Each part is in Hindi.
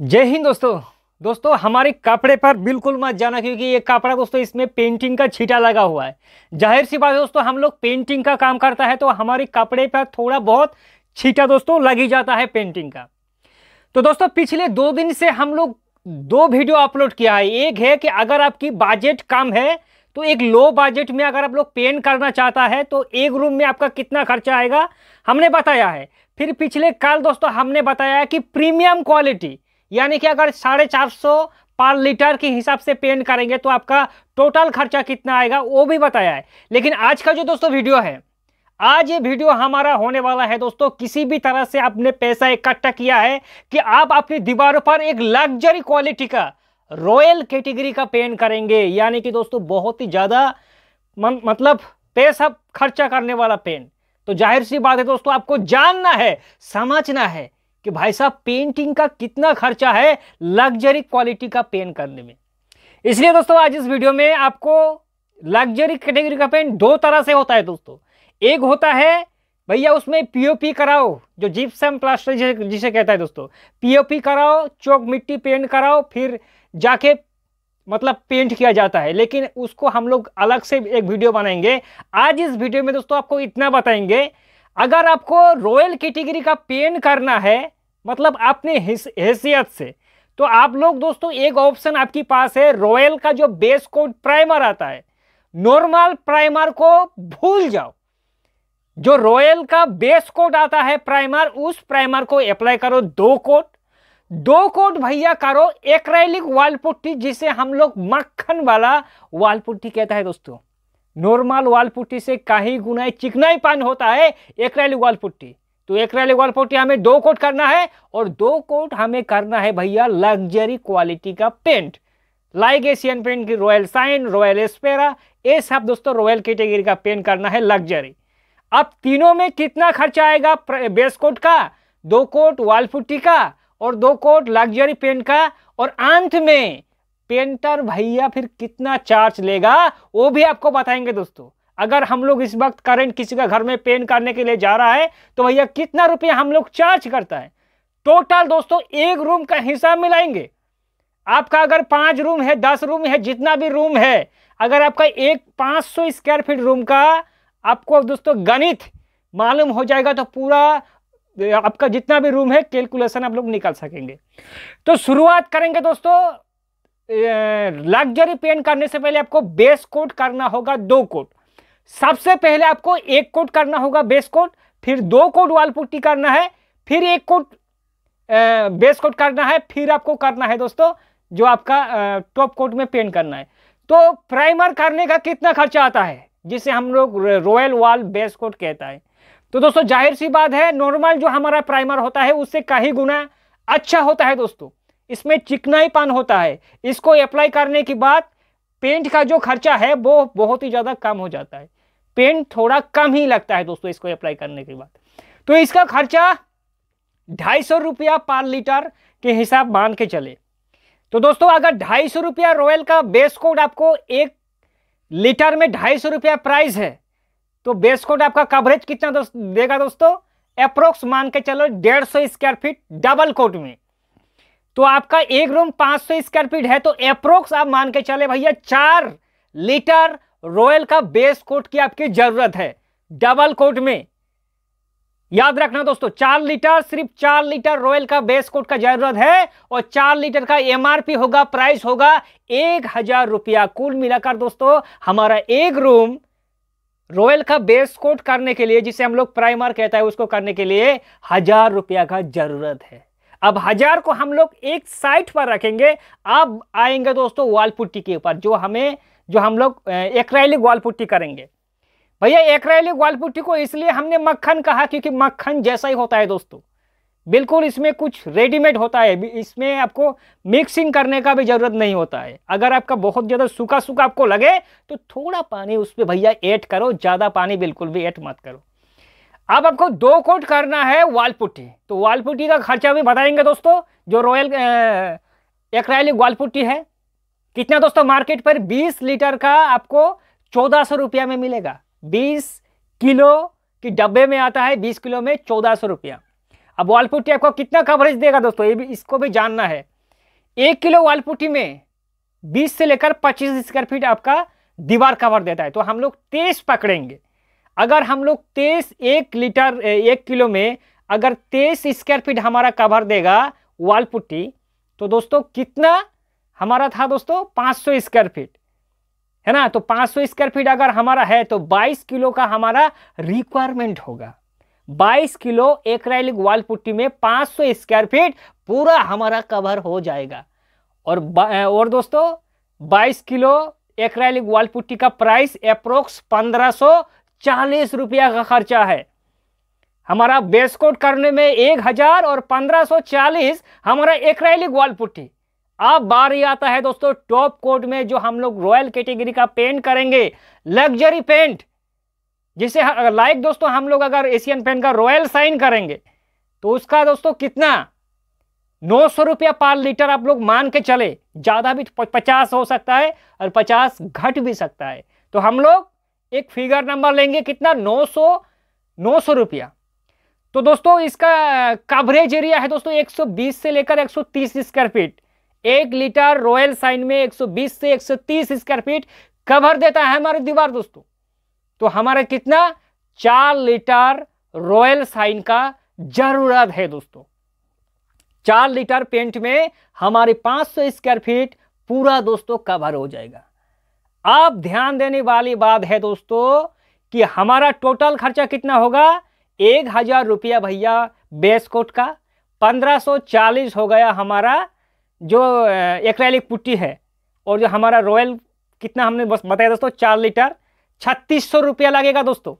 जय हिंद दोस्तों दोस्तों हमारे कपड़े पर बिल्कुल मत जाना क्योंकि ये कपड़ा दोस्तों इसमें पेंटिंग का छीटा लगा हुआ है जाहिर सी बात है दोस्तों हम लोग पेंटिंग का काम करता है तो हमारे कपड़े पर थोड़ा बहुत छीटा दोस्तों लग ही जाता है पेंटिंग का तो दोस्तों पिछले दो दिन से हम लोग दो वीडियो अपलोड किया है एक है कि अगर आपकी बजट कम है तो एक लो बजट में अगर आप लोग पेंट करना चाहता है तो एक रूम में आपका कितना खर्चा आएगा हमने बताया है फिर पिछले कल दोस्तों हमने बताया कि प्रीमियम क्वालिटी यानी कि अगर साढ़े चार सौ पर लीटर के हिसाब से पेंट करेंगे तो आपका टोटल खर्चा कितना आएगा वो भी बताया है लेकिन आज का जो दोस्तों वीडियो है आज ये वीडियो हमारा होने वाला है दोस्तों किसी भी तरह से आपने पैसा इकट्ठा किया है कि आप अपनी दीवारों पर एक लग्जरी क्वालिटी का रॉयल कैटेगरी का पेंट करेंगे यानी कि दोस्तों बहुत ही ज़्यादा मतलब पैसा खर्चा करने वाला पेंट तो जाहिर सी बात है दोस्तों आपको जानना है समझना है कि भाई साहब पेंटिंग का कितना खर्चा है लग्जरी क्वालिटी का पेन करने में इसलिए दोस्तों आज इस वीडियो में आपको लग्जरी कैटेगरी का पेन दो तरह से होता है दोस्तों एक होता है भैया उसमें पीओपी कराओ जो जिप्सम प्लास्टर जिसे, जिसे कहता है दोस्तों पीओपी कराओ चौक मिट्टी पेंट कराओ फिर जाके मतलब पेंट किया जाता है लेकिन उसको हम लोग अलग से एक वीडियो बनाएंगे आज इस वीडियो में दोस्तों आपको इतना बताएंगे अगर आपको रॉयल कैटेगरी का पेंट करना है मतलब अपने हैसियत से तो आप लोग दोस्तों एक ऑप्शन आपके पास है रॉयल का जो बेस कोट प्राइमर आता है नॉर्मल प्राइमर को भूल जाओ जो रॉयल का बेस कोट आता है प्राइमर उस प्राइमर को अप्लाई करो दो कोट दो कोट भैया करो एक वाल पुट्टी जिसे हम लोग मक्खन वाला वाल पुट्टी कहता है दोस्तों नॉर्मल वाल पुट्टी से कहीं गुनाई चिकनाई पान होता है एक्रेलिक वाल पुट्टी तो एक रैली वन फोर्टी हमें दो कोट करना है और दो कोट हमें करना है भैया लग्जरी क्वालिटी का पेंट लाइक एशियन पेंट की रॉयल साइन रॉयल एस्पेरा ये सब दोस्तों रॉयल कैटेगरी का पेंट करना है लग्जरी अब तीनों में कितना खर्चा आएगा बेस कोट का दो कोट वाल पुट्टी का और दो कोट लग्जरी पेंट का और अंत में पेंटर भैया फिर कितना चार्ज लेगा वो भी आपको बताएंगे दोस्तों अगर हम लोग इस वक्त करंट किसी का घर में पेन करने के लिए जा रहा है तो भैया कितना रुपया हम लोग चार्ज करता है टोटल दोस्तों एक रूम का हिसाब मिलाएंगे आपका अगर पांच रूम है दस रूम है जितना भी रूम है अगर आपका एक पाँच सौ स्क्वायर फीट रूम का आपको दोस्तों गणित मालूम हो जाएगा तो पूरा आपका जितना भी रूम है कैलकुलेशन आप लोग निकाल सकेंगे तो शुरुआत करेंगे दोस्तों लग्जरी पेन करने से पहले आपको बेस कोट करना होगा दो कोट सबसे पहले आपको एक कोट करना होगा बेस कोट फिर दो कोट वाल पुट्टी करना है फिर एक कोट बेस कोट करना है फिर आपको करना है दोस्तों जो आपका टॉप कोट में पेंट करना है तो प्राइमर करने का कितना खर्चा आता है जिसे हम लोग रॉयल वॉल बेस कोट कहता है तो दोस्तों जाहिर सी बात है नॉर्मल जो हमारा प्राइमर होता है उससे कहीं गुना अच्छा होता है दोस्तों इसमें पान होता है इसको अप्लाई करने के बाद पेंट का जो खर्चा है वो बहुत ही ज़्यादा कम हो जाता है पेन थोड़ा कम ही लगता है दोस्तों इसको अप्लाई करने के बाद तो इसका खर्चा ढाई सौ रुपया पर लीटर के हिसाब मान के चले तो दोस्तों अगर ढाई सौ रुपया रॉयल का बेस कोड आपको एक लीटर में ढाई सौ रुपया प्राइस है तो बेस कोड आपका कवरेज कितना दोस्त, देगा दोस्तों अप्रोक्स मान के चलो डेढ़ सौ स्क्वायर फीट डबल कोड में तो आपका एक रूम पांच सौ स्क्वायर फीट है तो अप्रोक्स आप मान के चले भैया चार लीटर रॉयल का बेस कोट की आपकी जरूरत है डबल कोट में याद रखना दोस्तों चार लीटर सिर्फ चार लीटर रॉयल का बेस कोट का जरूरत है और चार लीटर का एमआरपी होगा प्राइस होगा एक हजार रुपया कुल मिलाकर दोस्तों हमारा एक रूम रॉयल का बेस कोट करने के लिए जिसे हम लोग प्राइमर कहता है उसको करने के लिए हजार रुपया का जरूरत है अब हजार को हम लोग एक साइट पर रखेंगे अब आएंगे दोस्तों वाल पुट्टी के ऊपर जो हमें जो हम लोग एकराइली ग्वालपुट्टी करेंगे भैया एकराइली ग्वालपुट्टी को इसलिए हमने मक्खन कहा क्योंकि मक्खन जैसा ही होता है दोस्तों बिल्कुल इसमें कुछ रेडीमेड होता है इसमें आपको मिक्सिंग करने का भी ज़रूरत नहीं होता है अगर आपका बहुत ज़्यादा सूखा सूखा आपको लगे तो थोड़ा पानी उस पर भैया ऐड करो ज़्यादा पानी बिल्कुल भी ऐड मत करो अब आपको दो कोट करना है वालपुट्टी तो वालपुट्टी का खर्चा भी बताएंगे दोस्तों जो रॉयल एकरायली वालपुट्टी है कितना दोस्तों मार्केट पर 20 लीटर का आपको चौदह सौ रुपया में मिलेगा 20 किलो की डब्बे में आता है 20 किलो में चौदह सौ रुपया अब वालपुट्टी आपको कितना कवरेज देगा दोस्तों ये भी इसको भी जानना है एक किलो वालपुट्टी में 20 से लेकर 25 स्क्वायर फीट आपका दीवार कवर देता है तो हम लोग तेईस पकड़ेंगे अगर हम लोग तेईस एक लीटर एक किलो में अगर तेईस स्क्वायर फीट हमारा कवर देगा वालपुट्टी तो दोस्तों कितना हमारा था दोस्तों 500 स्क्वायर फीट है ना तो 500 स्क्वायर फीट अगर हमारा है तो 22 किलो का हमारा रिक्वायरमेंट होगा 22 किलो एक वाल पुट्टी में 500 स्क्वायर फीट पूरा हमारा कवर हो जाएगा और और दोस्तों 22 किलो एक वाल पुट्टी का प्राइस अप्रोक्स पंद्रह चालीस रुपया का खर्चा है हमारा बेस कोट करने में एक हजार और पंद्रह सौ चालीस हमारा एक वाल पुट्टी अब बारी आता है दोस्तों टॉप कोट में जो हम लोग रॉयल कैटेगरी का पेंट करेंगे लग्जरी पेंट जिसे लाइक दोस्तों हम लोग अगर एशियन पेंट का रॉयल साइन करेंगे तो उसका दोस्तों कितना नौ सौ रुपया पर लीटर आप लोग मान के चले ज़्यादा भी पचास हो सकता है और पचास घट भी सकता है तो हम लोग एक फिगर नंबर लेंगे कितना नौ सौ नौ सौ रुपया तो दोस्तों इसका कवरेज एरिया है दोस्तों 120 से लेकर 130 स्क्वायर फीट एक लीटर रॉयल साइन में 120 से 130 स्क्वायर फीट कवर देता है हमारी दीवार दोस्तों तो हमारा कितना चार लीटर रॉयल साइन का जरूरत है दोस्तों चार लीटर पेंट में हमारे 500 स्क्वायर फीट पूरा दोस्तों कवर हो जाएगा अब ध्यान देने वाली बात है दोस्तों कि हमारा टोटल खर्चा कितना होगा एक हजार रुपया भैया बेस कोट का पंद्रह सौ चालीस हो गया हमारा जो एक पुट्टी है और जो हमारा रॉयल कितना हमने बस बताया दोस्तों चार लीटर छत्तीस सौ रुपया लगेगा दोस्तों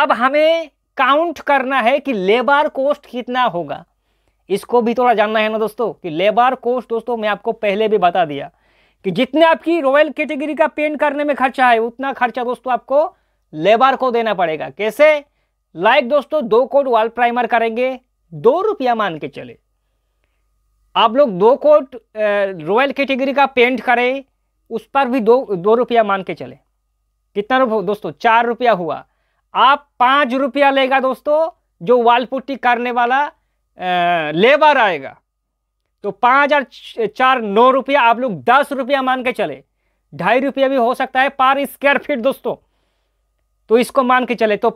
अब हमें काउंट करना है कि लेबर कॉस्ट कितना होगा इसको भी थोड़ा जानना है ना दोस्तों कि लेबर कॉस्ट दोस्तों मैं आपको पहले भी बता दिया कि जितने आपकी रॉयल कैटेगरी का पेंट करने में खर्चा है उतना खर्चा दोस्तों आपको लेबर को देना पड़ेगा कैसे लाइक दोस्तों दो कोट वॉल प्राइमर करेंगे दो रुपया मान के चले आप लोग दो कोट रॉयल कैटेगरी का पेंट करें उस पर भी दो दो रुपया मान के चले कितना रुपया दोस्तों चार रुपया हुआ आप पाँच रुपया लेगा दोस्तों जो वाल पुट्टी करने वाला लेबर आएगा तो पाँच और चार नौ रुपया आप लोग दस रुपया मान के चले ढाई रुपया भी हो सकता है पर स्क्वायर फीट दोस्तों तो इसको मान के चले तो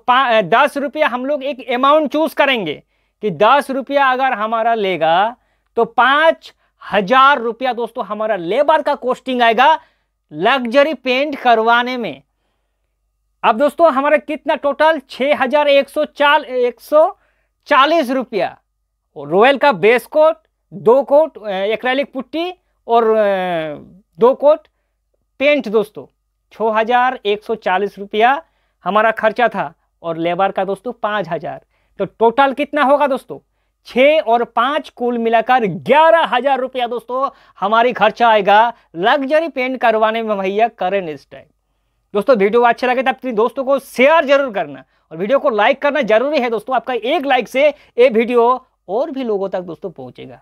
दस रुपया हम लोग एक अमाउंट चूज करेंगे कि दस रुपया अगर हमारा लेगा तो पांच हजार रुपया दोस्तों हमारा लेबर का कॉस्टिंग आएगा लग्जरी पेंट करवाने में अब दोस्तों हमारा कितना टोटल छ हजार एक सौ चाल एक सौ चालीस रुपया रॉयल का बेस कोट दो कोट एक पुट्टी और दो कोट पेंट दोस्तों छ हजार एक सौ चालीस रुपया हमारा खर्चा था और लेबर का दोस्तों पाँच हजार तो टोटल कितना होगा दोस्तों छह और पांच कुल मिलाकर ग्यारह हजार रुपया दोस्तों हमारी खर्चा आएगा लग्जरी पेंट करवाने में भैया करें इस टाइम दोस्तों वीडियो अच्छा लगे तो अपने दोस्तों को शेयर जरूर करना और वीडियो को लाइक करना जरूरी है दोस्तों आपका एक लाइक से ये वीडियो और भी लोगों तक दोस्तों पहुंचेगा